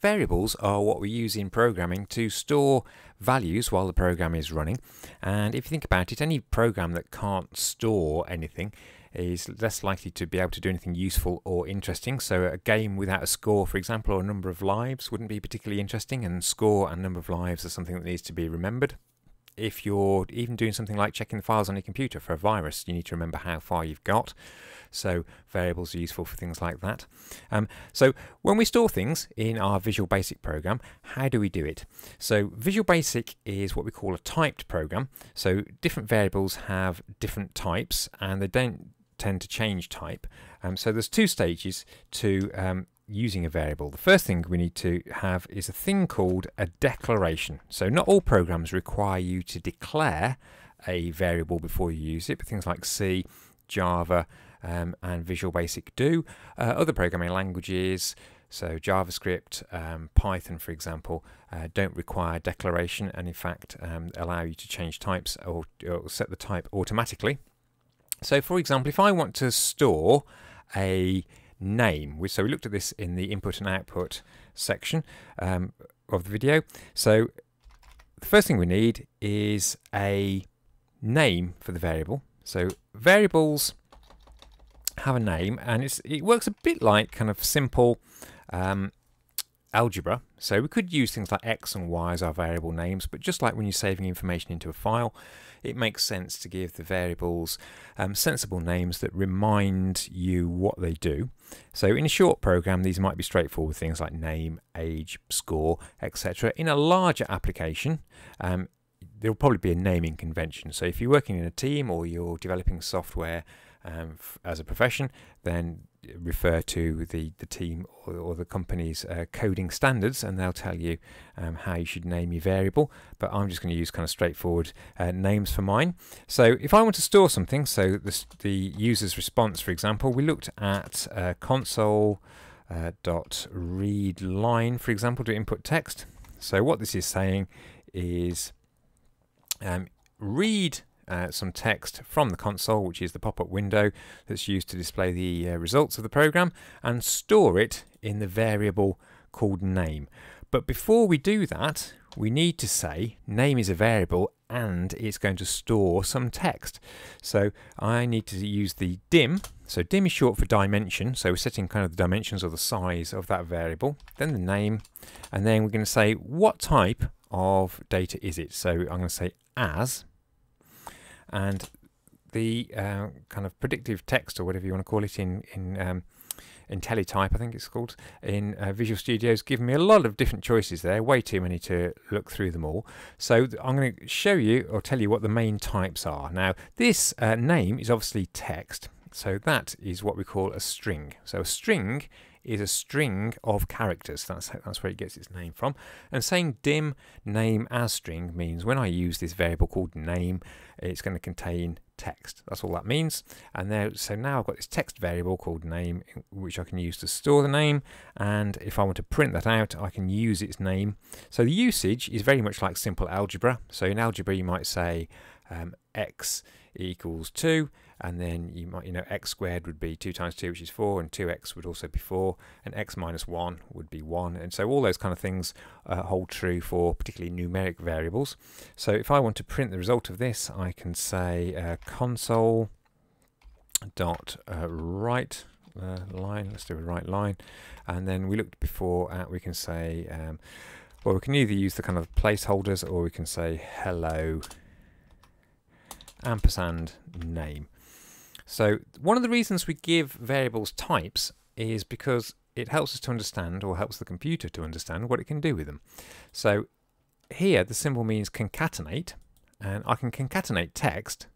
Variables are what we use in programming to store values while the program is running. And if you think about it, any program that can't store anything is less likely to be able to do anything useful or interesting. So a game without a score, for example, or a number of lives wouldn't be particularly interesting, and score and number of lives are something that needs to be remembered if you're even doing something like checking the files on your computer for a virus, you need to remember how far you've got. So variables are useful for things like that. Um, so when we store things in our Visual Basic program, how do we do it? So Visual Basic is what we call a typed program. So different variables have different types and they don't tend to change type. Um, so there's two stages to um, using a variable, the first thing we need to have is a thing called a declaration. So not all programs require you to declare a variable before you use it, but things like C, Java, um, and Visual Basic do. Uh, other programming languages, so JavaScript, um, Python, for example, uh, don't require declaration and in fact um, allow you to change types or, or set the type automatically. So for example, if I want to store a name. So we looked at this in the input and output section um, of the video. So the first thing we need is a name for the variable. So variables have a name and it works a bit like kind of simple um, algebra. So we could use things like x and y as our variable names, but just like when you're saving information into a file, it makes sense to give the variables um, sensible names that remind you what they do. So in a short program, these might be straightforward things like name, age, score, etc. In a larger application, um, there'll probably be a naming convention. So if you're working in a team or you're developing software um, as a profession, then refer to the, the team or, or the company's uh, coding standards and they'll tell you um, how you should name your variable but I'm just going to use kind of straightforward uh, names for mine so if I want to store something so this, the user's response for example we looked at uh, console uh, dot read line for example to input text so what this is saying is um, read uh, some text from the console, which is the pop-up window that's used to display the uh, results of the program, and store it in the variable called name. But before we do that, we need to say name is a variable and it's going to store some text. So I need to use the dim. So dim is short for dimension. So we're setting kind of the dimensions or the size of that variable, then the name, and then we're going to say what type of data is it. So I'm going to say as, and the uh, kind of predictive text or whatever you want to call it in in um, IntelliType, I think it's called, in uh, Visual Studio's given me a lot of different choices there, way too many to look through them all. So I'm going to show you or tell you what the main types are. Now, this uh, name is obviously text, so that is what we call a string. So a string is a string of characters. That's, that's where it gets its name from. And saying dim name as string means when I use this variable called name, it's going to contain text. That's all that means. And there, so now I've got this text variable called name, which I can use to store the name. And if I want to print that out, I can use its name. So the usage is very much like simple algebra. So in algebra, you might say um, x equals 2 and then you might you know x squared would be 2 times 2 which is 4 and 2x would also be 4 and x minus 1 would be 1 and so all those kind of things uh, hold true for particularly numeric variables so if I want to print the result of this I can say uh, console dot uh, write uh, line let's do a right line and then we looked before at we can say um, well we can either use the kind of placeholders or we can say hello ampersand name. So one of the reasons we give variables types is because it helps us to understand or helps the computer to understand what it can do with them. So here the symbol means concatenate and I can concatenate text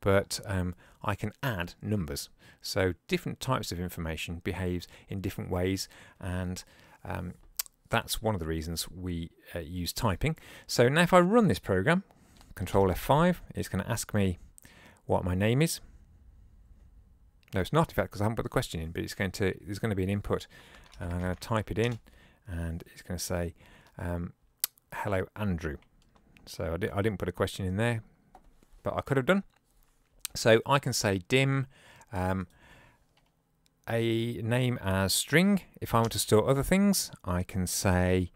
but um, I can add numbers. So different types of information behaves in different ways and um, that's one of the reasons we uh, use typing. So now if I run this program, Control F5, it's going to ask me what my name is. No, it's not, in fact, because I haven't put the question in, but it's going to, there's going to be an input, and I'm going to type it in, and it's going to say, um, hello, Andrew. So I, di I didn't put a question in there, but I could have done. So I can say dim um, a name as string. If I want to store other things, I can say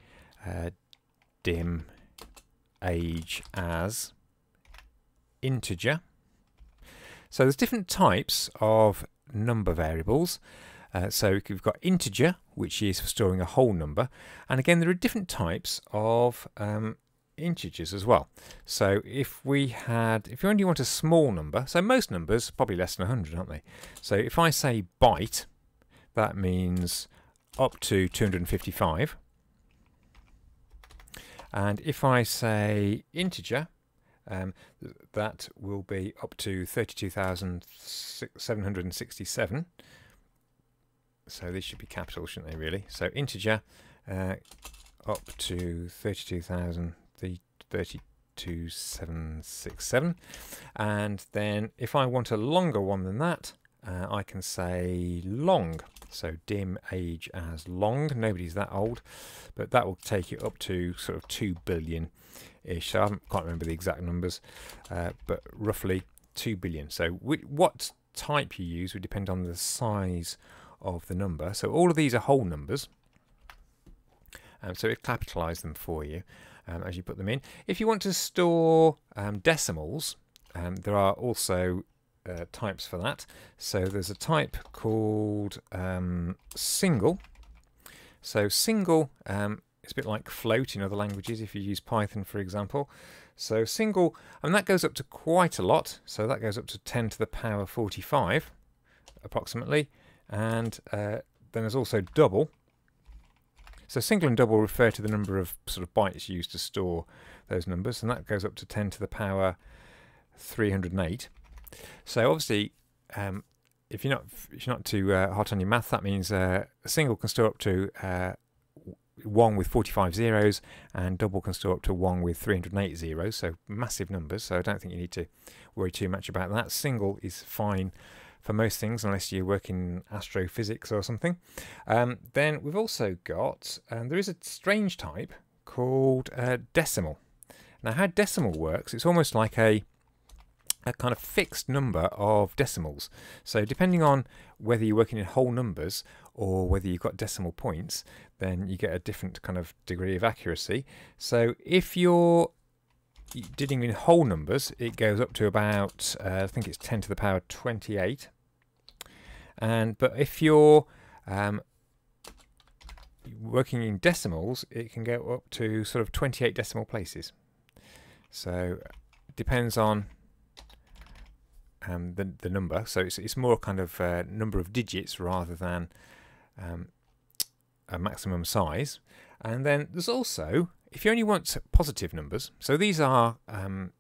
uh, dim age as integer. So there's different types of number variables. Uh, so we've got integer, which is for storing a whole number. And again, there are different types of um, integers as well. So if we had, if you only want a small number, so most numbers probably less than 100, aren't they? So if I say byte, that means up to 255. And if I say integer, um, that will be up to 32,767. So these should be capital, shouldn't they, really? So integer uh, up to 32,767. And then if I want a longer one than that, uh, I can say long. So dim age as long. Nobody's that old, but that will take it up to sort of 2 billion-ish. So I can't remember the exact numbers, uh, but roughly 2 billion. So what type you use would depend on the size of the number. So all of these are whole numbers. Um, so it capitalized them for you um, as you put them in. If you want to store um, decimals, um, there are also uh, types for that. So there's a type called um, single. So single, um, it's a bit like float in other languages if you use Python, for example. So single, and that goes up to quite a lot. So that goes up to 10 to the power 45, approximately. And uh, then there's also double. So single and double refer to the number of sort of bytes used to store those numbers, and that goes up to 10 to the power 308. So obviously, um, if you're not if you're not too uh, hot on your math, that means uh, a single can store up to uh, one with 45 zeros, and double can store up to one with 308 zeros. So massive numbers. So I don't think you need to worry too much about that. Single is fine for most things, unless you work in astrophysics or something. Um, then we've also got and um, there is a strange type called uh, decimal. Now, how decimal works, it's almost like a a kind of fixed number of decimals. So depending on whether you're working in whole numbers or whether you've got decimal points, then you get a different kind of degree of accuracy. So if you're dealing in whole numbers, it goes up to about, uh, I think it's 10 to the power 28. And But if you're um, working in decimals, it can go up to sort of 28 decimal places. So depends on um, the, the number. So it's, it's more kind of uh, number of digits rather than um, a maximum size. And then there's also, if you only want positive numbers, so these are um,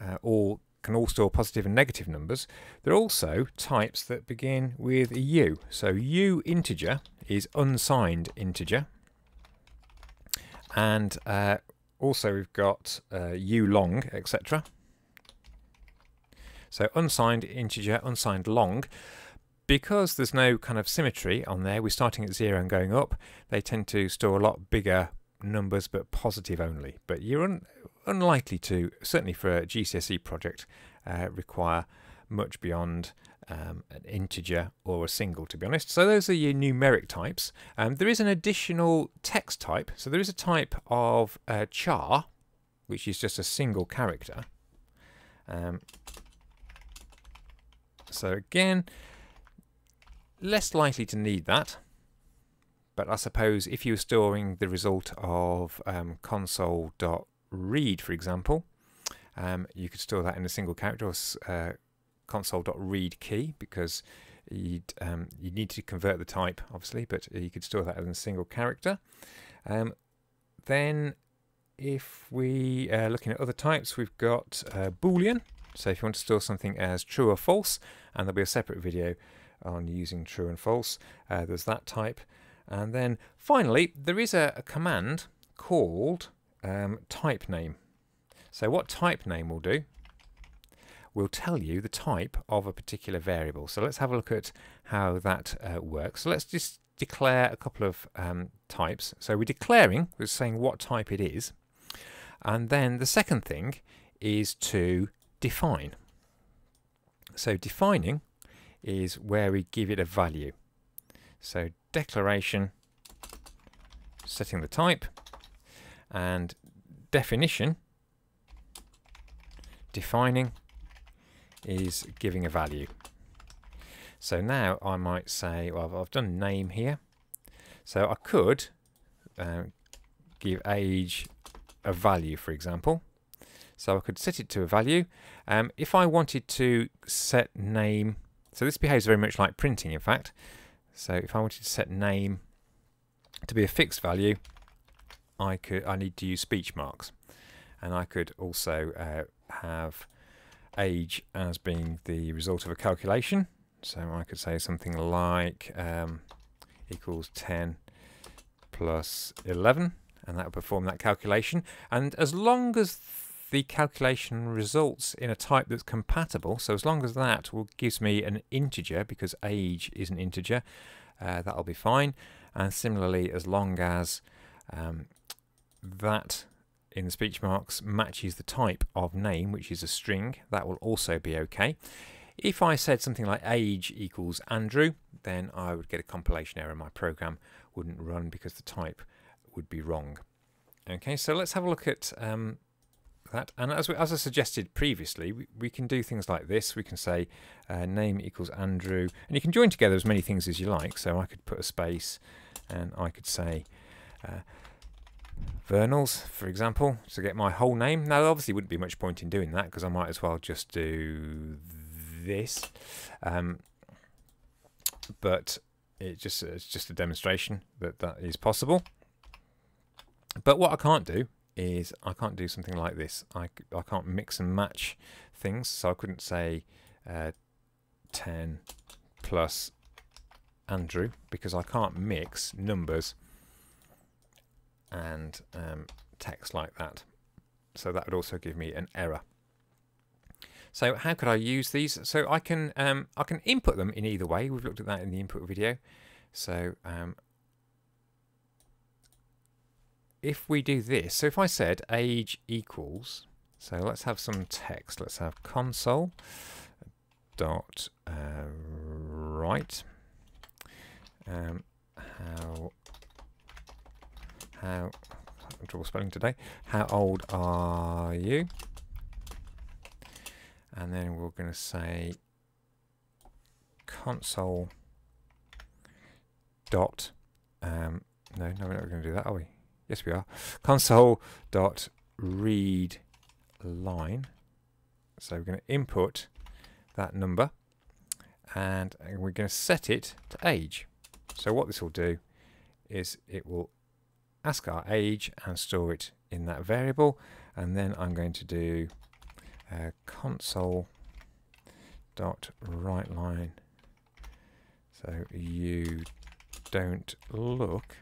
uh, all can all store positive and negative numbers. There are also types that begin with a U. So U integer is unsigned integer. And uh, also we've got uh, U long, etc. So unsigned integer, unsigned long. Because there's no kind of symmetry on there, we're starting at zero and going up, they tend to store a lot bigger numbers but positive only. But you're un unlikely to, certainly for a GCSE project, uh, require much beyond um, an integer or a single, to be honest. So those are your numeric types. Um, there is an additional text type. So there is a type of uh, char, which is just a single character. Um, so again, less likely to need that. But I suppose if you're storing the result of um, console.read, for example, um, you could store that in a single character or uh, console.read key because you'd, um, you need to convert the type, obviously, but you could store that in a single character. Um, then if we are uh, looking at other types, we've got uh, Boolean. So if you want to store something as true or false, and there'll be a separate video on using true and false, uh, there's that type. And then finally, there is a, a command called um, type name. So what type name will do will tell you the type of a particular variable. So let's have a look at how that uh, works. So let's just declare a couple of um, types. So we're declaring, we're saying what type it is. And then the second thing is to define. So defining is where we give it a value. So declaration, setting the type, and definition, defining is giving a value. So now I might say, well, I've done name here. So I could uh, give age a value, for example. So I could set it to a value. Um, if I wanted to set name, so this behaves very much like printing in fact. So if I wanted to set name to be a fixed value, I could I need to use speech marks. And I could also uh, have age as being the result of a calculation. So I could say something like um, equals 10 plus 11 and that would perform that calculation. And as long as the calculation results in a type that's compatible, so as long as that will, gives me an integer, because age is an integer, uh, that'll be fine. And similarly, as long as um, that in the speech marks matches the type of name, which is a string, that will also be okay. If I said something like age equals Andrew, then I would get a compilation error. My program wouldn't run because the type would be wrong. Okay, so let's have a look at um, that. And as, we, as I suggested previously, we, we, can do things like this. We can say uh, name equals Andrew, and you can join together as many things as you like. So I could put a space, and I could say uh, Vernals, for example, to get my whole name. Now, obviously wouldn't be much point in doing that, because I might as well just do this. Um, but it just, it's just a demonstration that that is possible. But what I can't do is I can't do something like this. I, I can't mix and match things, so I couldn't say uh, 10 plus Andrew because I can't mix numbers and um, text like that. So that would also give me an error. So how could I use these? So I can um, I can input them in either way. We've looked at that in the input video. So um, if we do this, so if I said age equals, so let's have some text. Let's have console dot uh, write um, how how I'm trouble spelling today. How old are you? And then we're going to say console dot um, no no we're not going to do that are we? Yes, we are. Console dot read line. So we're going to input that number and we're going to set it to age. So what this will do is it will ask our age and store it in that variable and then I'm going to do uh, console dot write line so you don't look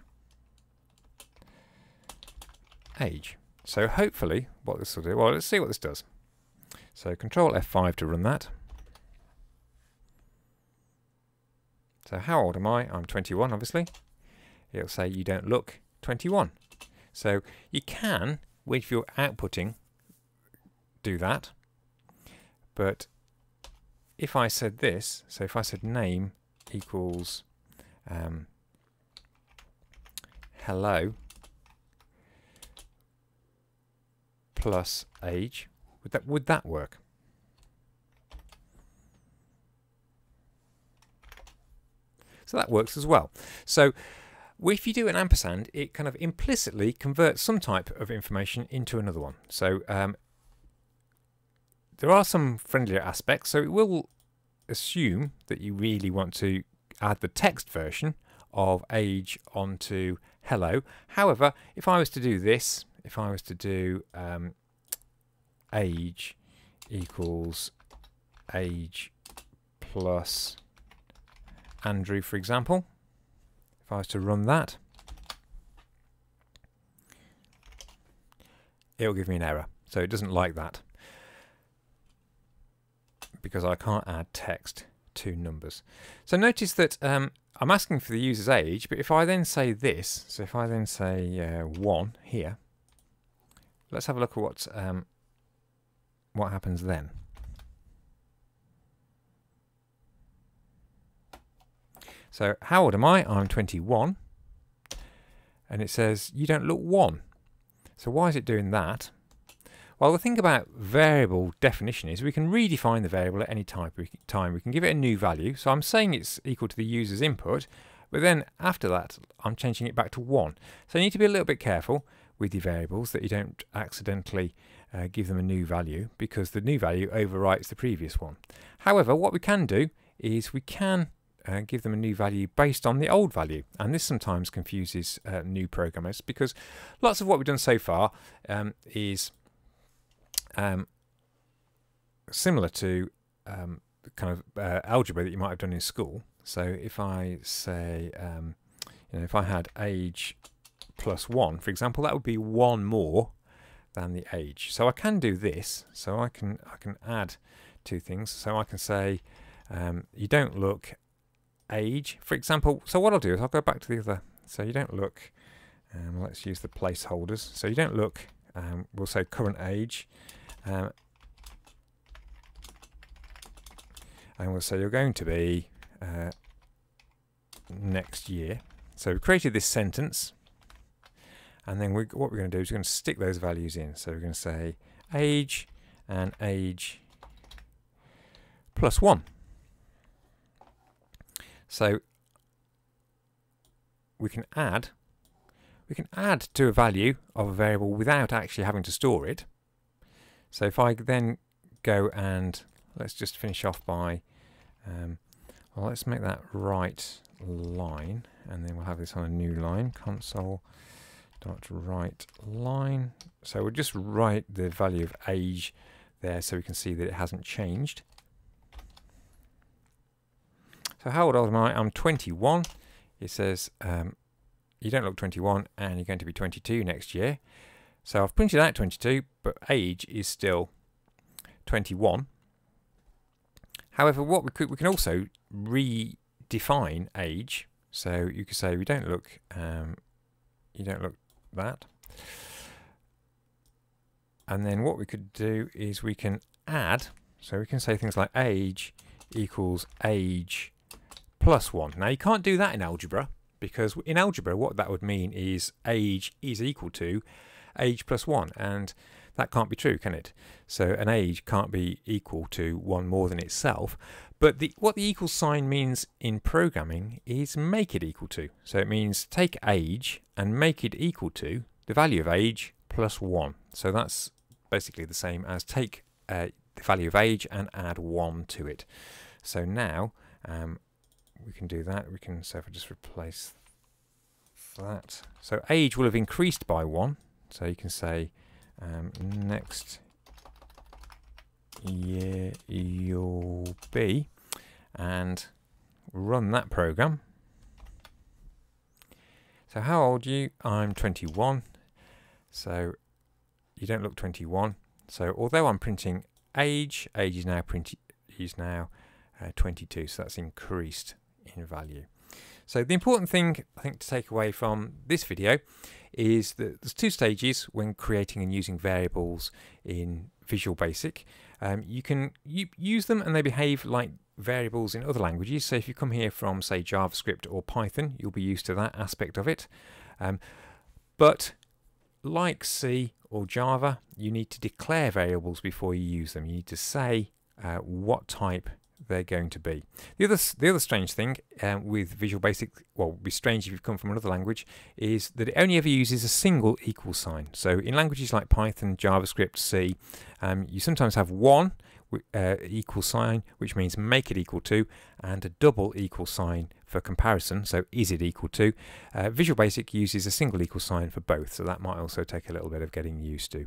page. So hopefully what this will do, well, let's see what this does. So control F5 to run that. So how old am I? I'm 21, obviously. It'll say you don't look 21. So you can, if you're outputting, do that. But if I said this, so if I said name equals um, hello, plus age. Would that, would that work? So that works as well. So if you do an ampersand, it kind of implicitly converts some type of information into another one. So um, there are some friendlier aspects, so it will assume that you really want to add the text version of age onto hello. However, if I was to do this, if I was to do um, age equals age plus Andrew, for example, if I was to run that, it'll give me an error. So it doesn't like that because I can't add text to numbers. So notice that um, I'm asking for the user's age, but if I then say this, so if I then say uh, 1 here, Let's have a look at what, um, what happens then. So how old am I? I'm 21. And it says, you don't look one. So why is it doing that? Well, the thing about variable definition is we can redefine the variable at any time. We can give it a new value. So I'm saying it's equal to the user's input, but then after that, I'm changing it back to one. So you need to be a little bit careful with your variables that you don't accidentally uh, give them a new value because the new value overwrites the previous one. However, what we can do is we can uh, give them a new value based on the old value. And this sometimes confuses uh, new programmers because lots of what we've done so far um, is um, similar to um, kind of uh, algebra that you might have done in school. So if I say, um, you know, if I had age plus 1, for example, that would be 1 more than the age. So I can do this, so I can, I can add two things. So I can say, um, you don't look age, for example. So what I'll do is I'll go back to the other, so you don't look, um, let's use the placeholders. So you don't look, um, we'll say current age, um, and we'll say you're going to be uh, next year. So we've created this sentence, and then we, what we're going to do is we're going to stick those values in. So we're going to say age and age plus 1. So we can add we can add to a value of a variable without actually having to store it. So if I then go and let's just finish off by um, well let's make that right line and then we'll have this on a new line console dot right line. So we'll just write the value of age there so we can see that it hasn't changed. So how old am I? I'm 21. It says um, you don't look 21 and you're going to be 22 next year. So I've printed out 22, but age is still 21. However, what we could we can also redefine age. So you could say we don't look um, you don't look that. And then what we could do is we can add, so we can say things like age equals age plus 1. Now you can't do that in algebra, because in algebra what that would mean is age is equal to age plus 1. And that can't be true, can it? So an age can't be equal to one more than itself. But the, what the equal sign means in programming is make it equal to. So it means take age and make it equal to the value of age plus 1. So that's basically the same as take uh, the value of age and add 1 to it. So now um, we can do that. We can, so if I just replace that. So age will have increased by 1. So you can say um, next year you'll be and run that program. So how old are you? I'm 21. So you don't look 21. So although I'm printing age, age is now printed is now uh, 22. So that's increased in value. So the important thing I think to take away from this video is that there's two stages when creating and using variables in Visual Basic. Um, you can use them and they behave like variables in other languages. So if you come here from, say, JavaScript or Python, you'll be used to that aspect of it. Um, but like C or Java, you need to declare variables before you use them. You need to say uh, what type they're going to be. The other, the other strange thing um, with Visual Basic, well, it'd be strange if you've come from another language, is that it only ever uses a single equal sign. So in languages like Python, JavaScript, C, um, you sometimes have one uh, equal sign, which means make it equal to, and a double equal sign for comparison, so is it equal to. Uh, Visual Basic uses a single equal sign for both, so that might also take a little bit of getting used to.